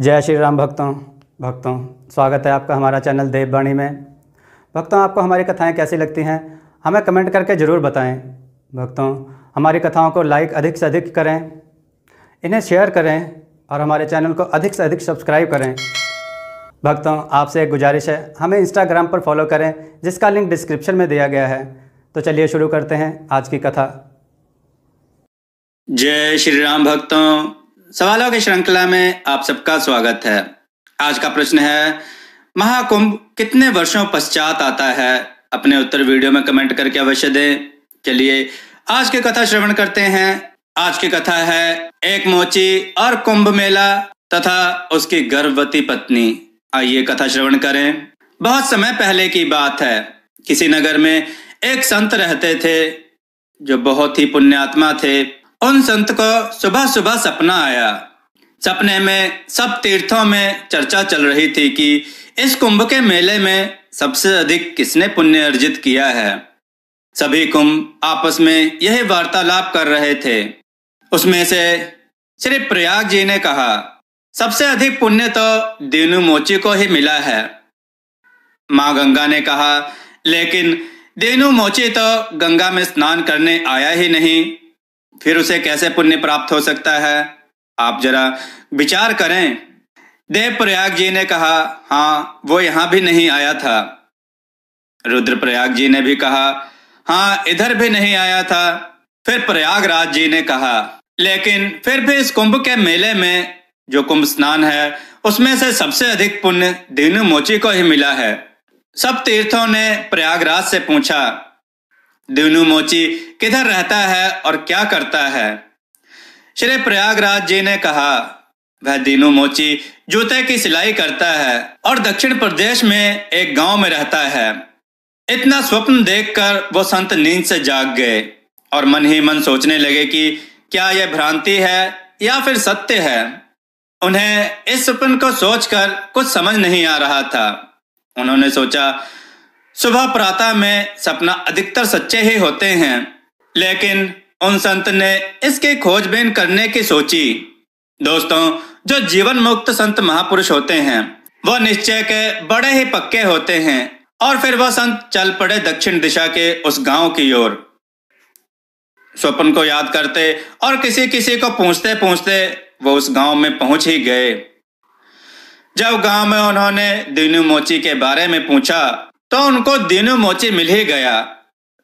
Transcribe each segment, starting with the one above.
जय श्री राम भक्तों भक्तों स्वागत है आपका हमारा चैनल देववाणी में भक्तों आपको हमारी कथाएं कैसी लगती हैं हमें कमेंट करके ज़रूर बताएं भक्तों हमारी कथाओं को लाइक अधिक से अधिक करें इन्हें शेयर करें और हमारे चैनल को अधिक से अधिक सब्सक्राइब करें भक्तों आपसे एक गुजारिश है हमें इंस्टाग्राम पर फॉलो करें जिसका लिंक डिस्क्रिप्शन में दिया गया है तो चलिए शुरू करते हैं आज की कथा जय श्री राम भक्तों सवालों की श्रृंखला में आप सबका स्वागत है आज का प्रश्न है महाकुंभ कितने वर्षों पश्चात आता है अपने उत्तर वीडियो में कमेंट करके अवश्य दें चलिए आज की कथा श्रवण करते हैं आज की कथा है एक मोची और कुंभ मेला तथा उसकी गर्भवती पत्नी आइए कथा श्रवण करें बहुत समय पहले की बात है किसी नगर में एक संत रहते थे जो बहुत ही पुण्यात्मा थे उन संत को सुबह सुबह सपना आया सपने में सब तीर्थों में चर्चा चल रही थी कि इस कुंभ के मेले में सबसे अधिक किसने पुण्य अर्जित किया है सभी कुंभ आपस में यही वार्तालाप कर रहे थे उसमें से श्री प्रयाग जी ने कहा सबसे अधिक पुण्य तो दीनू मोची को ही मिला है माँ गंगा ने कहा लेकिन दीनू मोची तो गंगा में स्नान करने आया ही नहीं फिर उसे कैसे पुण्य प्राप्त हो सकता है आप जरा विचार करें देव प्रयाग जी ने कहा हाँ वो यहां भी नहीं आया था रुद्रप्रयाग जी ने भी कहा हाँ इधर भी नहीं आया था फिर प्रयागराज जी ने कहा लेकिन फिर भी इस कुंभ के मेले में जो कुंभ स्नान है उसमें से सबसे अधिक पुण्य दीनू मोची को ही मिला है सब तीर्थों ने प्रयागराज से पूछा दिवनू मोची किधर रहता है और क्या करता है श्री प्रयागराज जी ने कहा वह दीनू मोची जूते की सिलाई करता है और दक्षिण प्रदेश में एक गांव में रहता है इतना स्वप्न देखकर वो संत नींद से जाग गए और मन ही मन सोचने लगे कि क्या यह भ्रांति है या फिर सत्य है उन्हें इस स्वप्न को सोचकर कुछ समझ नहीं आ रहा था उन्होंने सोचा सुबह प्रातः में सपना अधिकतर सच्चे ही होते हैं लेकिन उन संत ने इसके खोजबीन करने की सोची दोस्तों जो जीवन मुक्त संत महापुरुष होते हैं वो निश्चय के बड़े ही पक्के होते हैं और फिर वह संत चल पड़े दक्षिण दिशा के उस गांव की ओर स्वप्न को याद करते और किसी किसी को पूछते पूछते वो उस गांव में पहुंच ही गए जब गांव में उन्होंने दीनू मोची के बारे में पूछा तो उनको दिनों मोचे मिल ही गया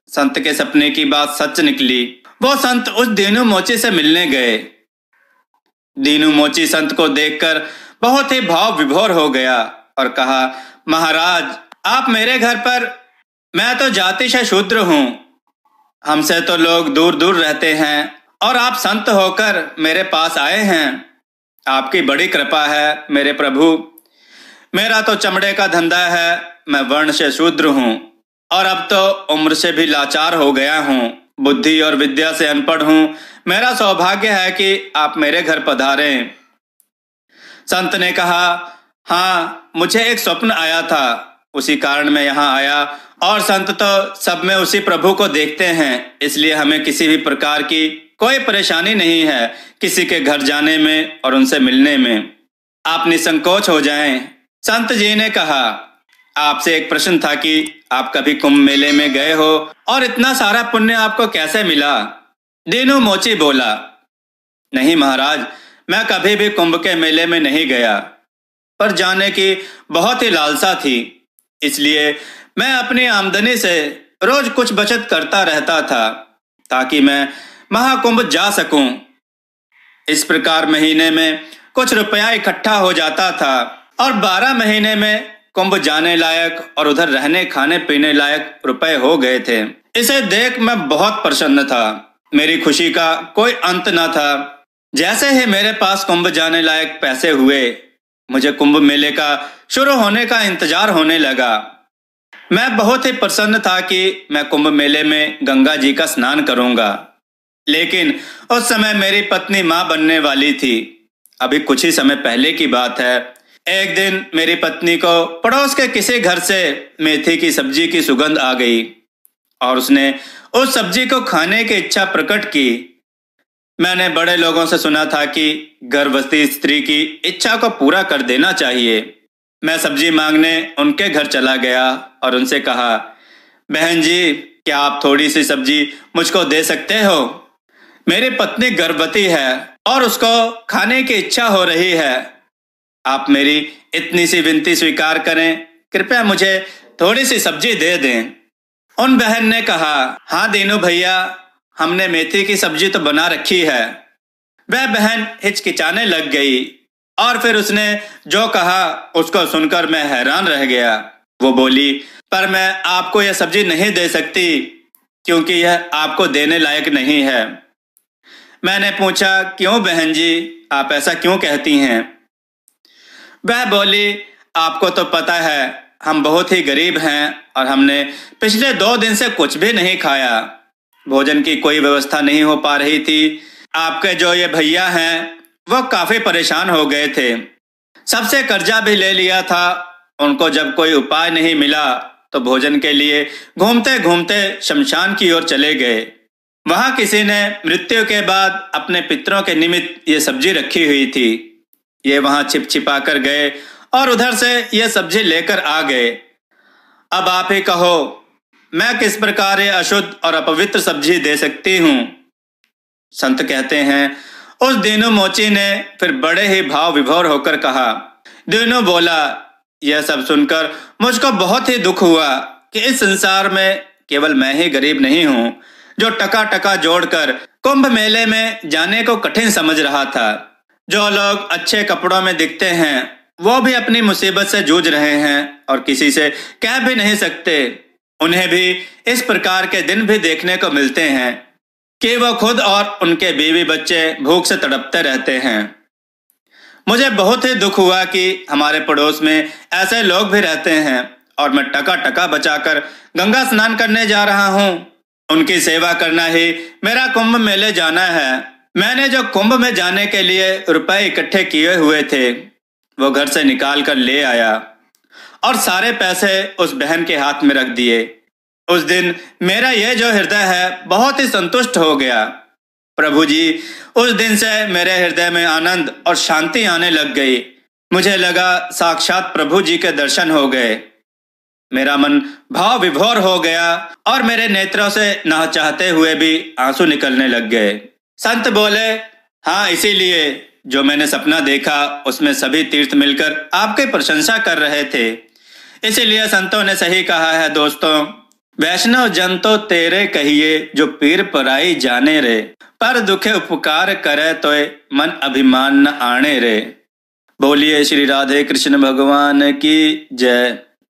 संत के सपने की बात सच निकली वो संत उस दीनू मोची से मिलने गए दीनू मोची संत को देखकर बहुत ही भाव विभोर हो गया और कहा महाराज आप मेरे घर पर मैं तो जाति से शूद्र हूं हमसे तो लोग दूर दूर रहते हैं और आप संत होकर मेरे पास आए हैं आपकी बड़ी कृपा है मेरे प्रभु मेरा तो चमड़े का धंधा है मैं वर्ण से शूद्र हूँ और अब तो उम्र से भी लाचार हो गया हूँ बुद्धि और विद्या से अनपढ़ हूँ मेरा सौभाग्य है कि आप मेरे घर पधारे संत ने कहा हाँ मुझे एक स्वप्न आया था उसी कारण मैं यहाँ आया और संत तो सब में उसी प्रभु को देखते हैं इसलिए हमें किसी भी प्रकार की कोई परेशानी नहीं है किसी के घर जाने में और उनसे मिलने में आप निसंकोच हो जाएं संत जी ने कहा आपसे एक प्रश्न था कि आप कभी कुंभ मेले में गए हो और इतना सारा पुण्य आपको कैसे मिला दीनू मोची बोला नहीं महाराज मैं कभी भी कुंभ के मेले में नहीं गया पर जाने की बहुत ही लालसा थी इसलिए मैं अपनी आमदनी से रोज कुछ बचत करता रहता था ताकि मैं महाकुंभ जा सकूं इस प्रकार महीने में कुछ रुपया इकट्ठा हो जाता था और बारह महीने में कुंभ जाने लायक और उधर रहने खाने पीने लायक रुपए हो गए थे इसे देख मैं बहुत प्रसन्न था मेरी खुशी का कोई अंत न था जैसे ही मेरे पास कुंभ जाने लायक पैसे हुए मुझे कुंभ मेले का शुरू होने का इंतजार होने लगा मैं बहुत ही प्रसन्न था कि मैं कुंभ मेले में गंगा जी का स्नान करूंगा लेकिन उस समय मेरी पत्नी माँ बनने वाली थी अभी कुछ ही समय पहले की बात है एक दिन मेरी पत्नी को पड़ोस के किसी घर से मेथी की सब्जी की सुगंध आ गई और उसने उस सब्जी को खाने की इच्छा प्रकट की मैंने बड़े लोगों से सुना था कि गर्भवती स्त्री की इच्छा को पूरा कर देना चाहिए मैं सब्जी मांगने उनके घर चला गया और उनसे कहा बहन जी क्या आप थोड़ी सी सब्जी मुझको दे सकते हो मेरी पत्नी गर्भवती है और उसको खाने की इच्छा हो रही है आप मेरी इतनी सी विनती स्वीकार करें कृपया मुझे थोड़ी सी सब्जी दे दें उन बहन ने कहा हाँ दीनू भैया हमने मेथी की सब्जी तो बना रखी है वह बहन हिचकिचाने लग गई और फिर उसने जो कहा उसको सुनकर मैं हैरान रह गया वो बोली पर मैं आपको यह सब्जी नहीं दे सकती क्योंकि यह आपको देने लायक नहीं है मैंने पूछा क्यों बहन जी आप ऐसा क्यों कहती हैं वह बोली आपको तो पता है हम बहुत ही गरीब हैं और हमने पिछले दो दिन से कुछ भी नहीं खाया भोजन की कोई व्यवस्था नहीं हो पा रही थी आपके जो ये भैया हैं वो काफी परेशान हो गए थे सबसे कर्जा भी ले लिया था उनको जब कोई उपाय नहीं मिला तो भोजन के लिए घूमते घूमते शमशान की ओर चले गए वहां किसी ने मृत्यु के बाद अपने पितरों के निमित्त ये सब्जी रखी हुई थी ये वहां छिप छिपा कर गए और उधर से ये सब्जी लेकर आ गए अब आप ही कहो मैं किस प्रकार ये अशुद्ध और अपवित्र सब्जी दे सकती हूँ संत कहते हैं उस दिनों मोची ने फिर बड़े ही भाव विभोर होकर कहा दिनों बोला यह सब सुनकर मुझको बहुत ही दुख हुआ कि इस संसार में केवल मैं ही गरीब नहीं हूँ जो टका टका जोड़कर कुंभ मेले में जाने को कठिन समझ रहा था जो लोग अच्छे कपड़ों में दिखते हैं वो भी अपनी मुसीबत से जूझ रहे हैं और किसी से कह भी नहीं सकते उन्हें भी इस प्रकार के दिन भी देखने को मिलते हैं कि वो खुद और उनके बीवी बच्चे भूख से तड़पते रहते हैं मुझे बहुत ही दुख हुआ कि हमारे पड़ोस में ऐसे लोग भी रहते हैं और मैं टका टका बचाकर गंगा स्नान करने जा रहा हूं उनकी सेवा करना ही मेरा कुंभ मेले जाना है मैंने जो कुंभ में जाने के लिए रुपए इकट्ठे किए हुए थे वो घर से निकाल कर ले आया और सारे पैसे उस बहन के हाथ में रख दिए उस दिन मेरा यह जो हृदय है बहुत ही संतुष्ट हो गया प्रभु जी उस दिन से मेरे हृदय में आनंद और शांति आने लग गई मुझे लगा साक्षात प्रभु जी के दर्शन हो गए मेरा मन भाव विभोर हो गया और मेरे नेत्रों से नह चाहते हुए भी आंसू निकलने लग गए संत बोले हाँ इसीलिए जो मैंने सपना देखा उसमें सभी तीर्थ मिलकर आपके प्रशंसा कर रहे थे इसीलिए संतों ने सही कहा है दोस्तों वैष्णव जन तो तेरे कहिए जो पीर पराई जाने रे पर दुखे उपकार करे तो मन अभिमान न आने रे बोलिए श्री राधे कृष्ण भगवान की जय